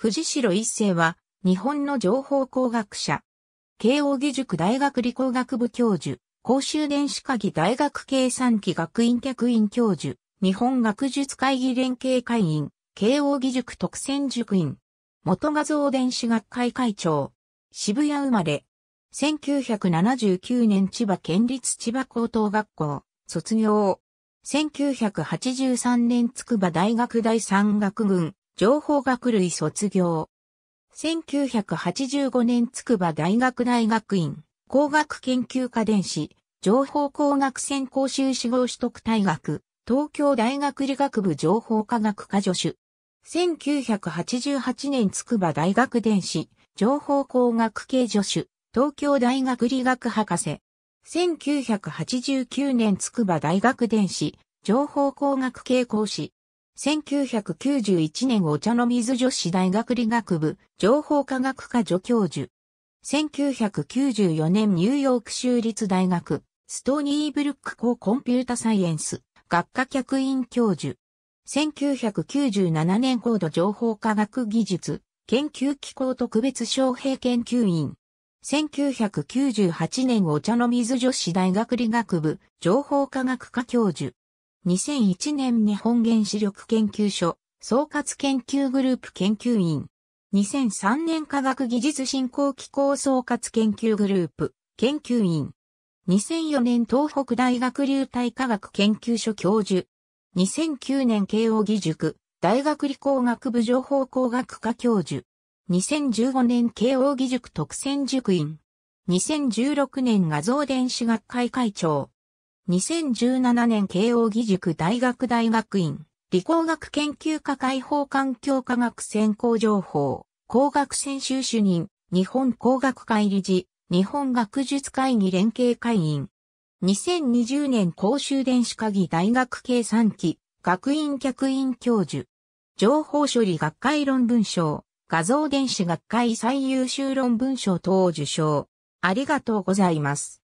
藤代一世は、日本の情報工学者。慶応義塾大学理工学部教授、公衆電子科技大学計算機学院客員教授、日本学術会議連携会員、慶応義塾特選塾員、元画像電子学会会長、渋谷生まれ、1979年千葉県立千葉高等学校、卒業、1983年筑波大学第三学群、情報学類卒業。1985年筑波大学大学院、工学研究科電子、情報工学専攻修士号取得大学、東京大学理学部情報科学科助手。1988年筑波大学電子、情報工学系助手、東京大学理学博士。1989年筑波大学電子、情報工学系講師。1991年お茶の水女子大学理学部情報科学科助教授。1994年ニューヨーク州立大学ストーニーブルック校コンピュータサイエンス学科客員教授。1997年高度情報科学技術研究機構特別招聘研究員。1998年お茶の水女子大学理学部情報科学科教授。2001年日本原子力研究所総括研究グループ研究員。2003年科学技術振興機構総括研究グループ研究員。2004年東北大学流体科学研究所教授。2009年慶応義塾大学理工学部情報工学科教授。2015年慶応義塾特選塾員。2016年画像電子学会会長。2017年慶応義塾大学大学院、理工学研究科解放環境科学専攻情報、工学専修主任、日本工学会理事、日本学術会議連携会員。2020年公衆電子科技大学計算機、学院客員教授。情報処理学会論文賞、画像電子学会最優秀論文賞等を受賞。ありがとうございます。